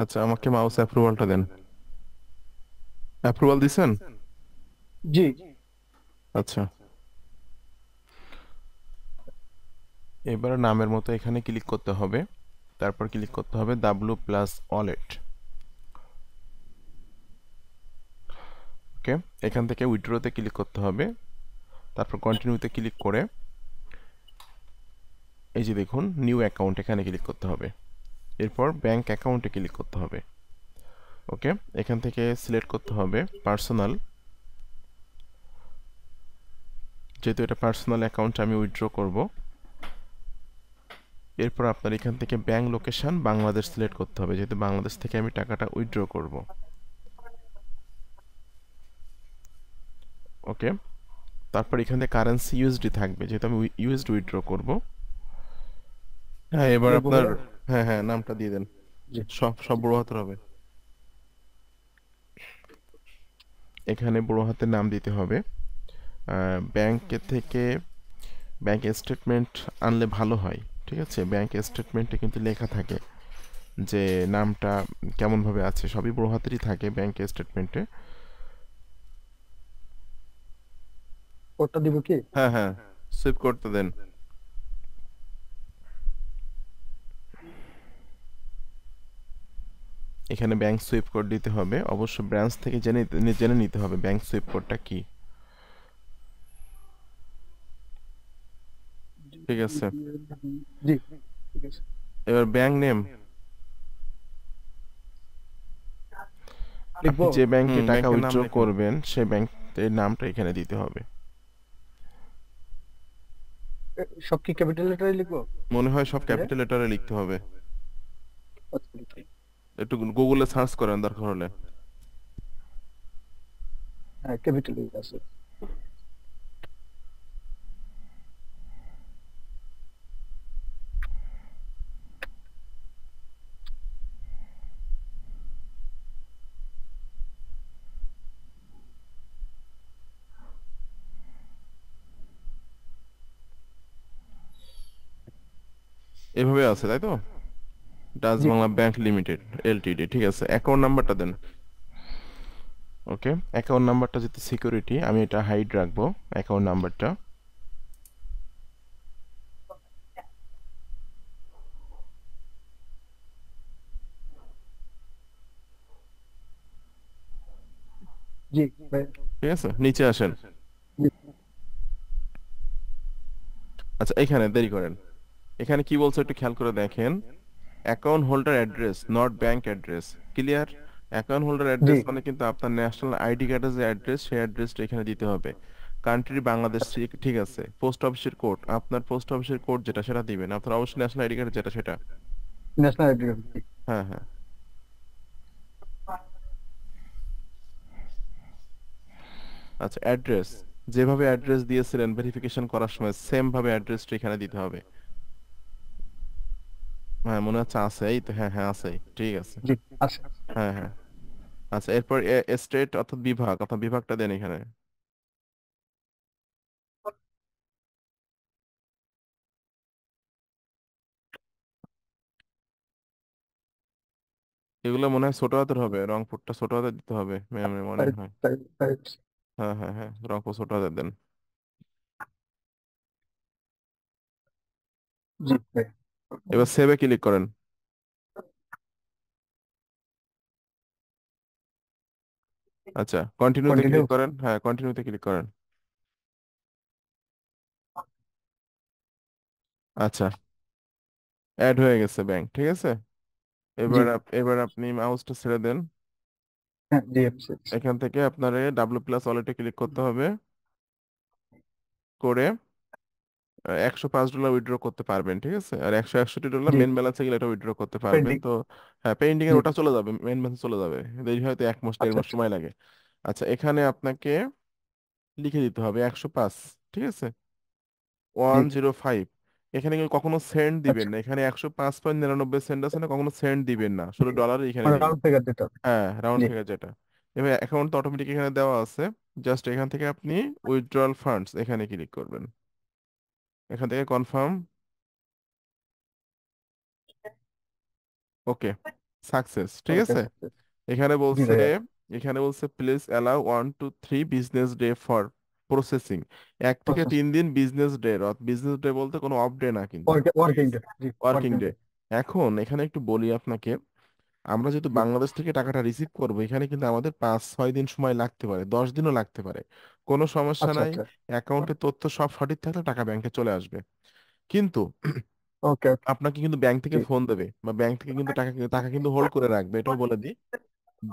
আচ্ছা আমাকে মাউস অ্যাপ্রুভালটা দেন অ্যাপ্রুভাল দিছেন জি আচ্ছা এবার নামের মতো এখানে ক্লিক করতে হবে তারপর ক্লিক করতে হবে ডাব্লু প্লাস ওয়ালেট ওকে এখান থেকে উইড্রোতে ক্লিক করতে হবে তারপর কন্টিনিউতে ক্লিক করে এই যে দেখুন নিউ অ্যাকাউন্ট এখানে ক্লিক করতে হবে এরপর ব্যাংক অ্যাকাউন্টে ক্লিক করতে হবে ওকে এখান থেকে সিলেক্ট করতে হবে পার্সোনাল যেহেতু এটা পার্সোনাল অ্যাকাউন্ট আমি উইথড্র করব এরপর আপনার এখান থেকে ব্যাংক লোকেশান বাংলাদেশ সিলেক্ট করতে হবে যেহেতু বাংলাদেশ থেকে আমি টাকাটা উইথড্র করব ওকে তারপর এখানে কারেন্সি ইউএসডি থাকবে যেহেতু আমি ইউএসডি উইথড্র করব হ্যাঁ এবার আপনার হ্যাঁ হ্যাঁ নামটা দিয়ে দেন সব সব বড় হাতের হবে এখানে বড় হাতের নাম দিতে হবে ব্যাংকে থেকে ব্যাংক স্টেটমেন্ট আনলে ভালো হয় ঠিক আছে ব্যাংক স্টেটমেন্টে কিন্তু লেখা থাকে যে নামটা কেমনভাবে আছে সবই বড় হাতেরই থাকে ব্যাংক স্টেটমেন্টে ওটা দিব কি হ্যাঁ হ্যাঁ সেভ করতে দেন এখানে ব্যাংক সুইপ কোড দিতে হবে অবশ্য ব্রাঞ্চ থেকে জেনে জেনে নিতে হবে ব্যাংক সুইপ কোডটা কি ঠিক আছে এবার ব্যাংক নেম যে ব্যাংকে টাকা উইথড্র করবেন সেই এর নামটা এখানে দিতে হবে সব কি ক্যাপিটাল লেটারে লিখবো মনে হয় সব ক্যাপিটাল লেটারে লিখতে হবে আচ্ছা, একটু গুগলে সার্চ করেন দরকার হলে হ্যাঁ ক্যাপিটাল আছে এভাবে আছে তাই তো Dutch Bangla Bank Limited LTD ঠিক আছে অ্যাকাউন্ট নাম্বারটা দেন ওকে অ্যাকাউন্ট নাম্বারটা যেহেতু সিকিউরিটি আমি এটা হাইড রাখবো অ্যাকাউন্ট নাম্বারটা ঠিক আছে নিচে আসেন আচ্ছা এখানে দেরি করেন এখানে কি বলছে একটু খেয়াল করে দেখেন account holder address not bank address clear account holder address মানে কিন্তু আপনার ন্যাশনাল আইডি কার্ডের যে অ্যাড্রেস সেই অ্যাড্রেসটা এখানে দিতে হবে কান্ট্রি বাংলাদেশ ঠিক আছে পোস্ট অফিসের কোড আপনার পোস্ট অফিসের কোড যেটা সেটা দিবেন আপনার অবশ্যই ন্যাশনাল আইডি কার্ড যেটা সেটা ন্যাশনাল আইডি কার্ড হ্যাঁ হ্যাঁ আচ্ছা অ্যাড্রেস যেভাবে অ্যাড্রেস দিয়েছিলেন ভেরিফিকেশন করার সময় সেম ভাবে অ্যাড্রেসটা এখানে দিতে হবে হ্যাঁ মনে হচ্ছে আছে এই তো হ্যাঁ হ্যাঁ আছে ঠিক আছে আচ্ছা। হ্যাঁ হ্যাঁ আচ্ছা এরপর স্টেট অর্থাৎ বিভাগ অর্থাৎ বিভাগটা দেন এখানে এগুলো মনে হয় ছোট হাতের হবে রংপুরটা ছোট হাতে দিতে হবে মনে হয় হ্যাঁ হ্যাঁ হ্যাঁ রংপুর ছোট হাতে দেন জি এবার সেভে ক্লিক করেন আচ্ছা কন্টিনিউতে ক্লিক করেন হ্যাঁ কন্টিনিউতে ক্লিক করেন আচ্ছা অ্যাড হয়ে গেছে ব্যাংক ঠিক আছে এবার এবার আপনি মাউসটা ছেড়ে দেন হ্যাঁ, এখান থেকে আপনার ডাব্লিউ প্লাস ওয়ালেটে ক্লিক করতে হবে করে একশো পাঁচ ডলার উইথড্র করতে পারবেন ঠিক আছে আর একশো একষট্টি ডলার মেন ব্যালেন্সে গেলে এটা উইথড্র করতে পারবেন তো হ্যাঁ পেন্ডিং এর ওটা চলে যাবে মেন ব্যালেন্স চলে যাবে দেরি হয়তো এক মাস দেড় আচ্ছা, মাস আচ্ছা। সময় লাগে আচ্ছা এখানে আপনাকে লিখে দিতে হবে একশো পাঁচ ঠিক আছে ওয়ান জিরো ফাইভ এখানে কিন্তু কখনো সেন্ট দিবেন আচ্ছা। না এখানে একশো পাঁচ পয়েন্ট নিরানব্বই সেন্ট আছে না কখনো সেন্ট দিবেন না শুধু ডলার এখানে দিবেন হ্যাঁ রাউন্ড ফিগার যেটা এবার অ্যাকাউন্ট অটোমেটিক এখানে দেওয়া আছে জাস্ট এখান থেকে আপনি উইথড্রয়াল ফান্ডস এখানে ক্লিক করবেন এখান থেকে কনফার্ম ওকে সাকসেস ঠিক আছে এখানে বলছে এখানে বলছে please allow one two three business day for processing এক থেকে তিন দিন বিজনেস ডে বিজনেস ডে বলতে কোনো অফ ডে না কিন্তু ওয়ার্কিং ডে এখন এখানে একটু বলি আপনাকে আমরা যেহেতু বাংলাদেশ থেকে টাকাটা রিসিভ করব এখানে কিন্তু আমাদের পাঁচ ছয় দিন সময় লাগতে পারে দশ দিনও লাগতে পারে কোনো সমস্যা আচ্ছা নাই আচ্ছা অ্যাকাউন্টে তথ্য সব সঠিক থাকলে টাকা ব্যাংকে চলে আসবে কিন্তু ওকে ওকে আপনাকে কিন্তু ব্যাংক থেকে ফোন দেবে বা ব্যাংক থেকে কিন্তু টাকা টাকা কিন্তু হোল্ড করে রাখবে এটাও বলে দিই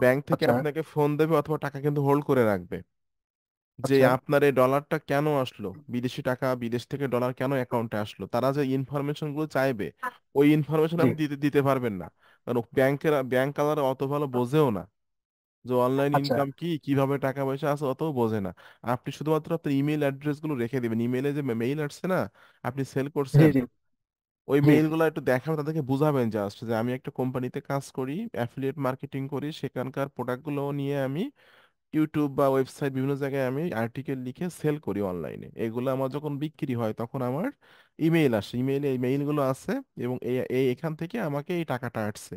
ব্যাংক থেকে আচ্ছা আপনাকে ফোন দেবে অথবা টাকা কিন্তু হোল্ড করে রাখবে যে আচ্ছা আপনার এই ডলারটা কেন আসলো বিদেশি টাকা বিদেশ থেকে ডলার কেন অ্যাকাউন্টে আসলো তারা যে ইনফরমেশন গুলো চাইবে ওই ইনফরমেশন জি আপনি দিতে দিতে পারবেন না অত ভালো বোঝেও না যে অনলাইন আচ্ছা। ইনকাম কি কিভাবে টাকা পয়সা আছে অত বোঝে না আপনি শুধুমাত্র আপনার ইমেল অ্যাড্রেস গুলো রেখে দিবেন ইমেলে যে মেইল আসছে না আপনি সেল করছেন ওই মেইল গুলো একটু দেখাবেন তাদেরকে বুঝাবেন জাস্ট যে আমি একটা কোম্পানিতে কাজ করি অ্যাফিলিয়েট মার্কেটিং করি সেখানকার প্রোডাক্ট গুলো নিয়ে আমি ইউটিউব বা ওয়েবসাইট বিভিন্ন জায়গায় আমি আর্টিকেল লিখে সেল করি অনলাইনে এগুলো আমার যখন বিক্রি হয় তখন আমার ইমেইল আসে ইমেইলে এই মেইলগুলো আছে এবং এই এখান থেকে আমাকে এই টাকাটা আসছে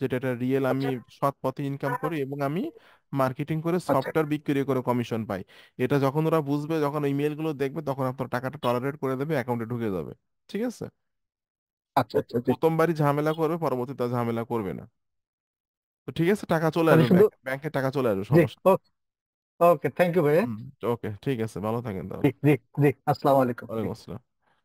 যেটা এটা রিয়েল আমি আচ্ছা। সৎ পথে ইনকাম করি এবং আমি মার্কেটিং করে সফটওয়্যার আচ্ছা। বিক্রি করে কমিশন পাই এটা যখন ওরা বুঝবে যখন ইমেইল গুলো দেখবে তখন আপনার টাকাটা টলারেট করে দেবে অ্যাকাউন্টে ঢুকে যাবে ঠিক আছে আচ্ছা আচ্ছা, আচ্ছা। প্রথমবারই ঝামেলা করবে পরবর্তীতে ঝামেলা করবে না তো ঠিক আছে টাকা চলে মানে আসবে ব্যাংকে টাকা চলে আসবে সমস্যা ওকে থ্যাংক ইউ ভাই ওকে ঠিক আছে ভালো থাকেন তাহলে জি আলাইকুম আসসালাম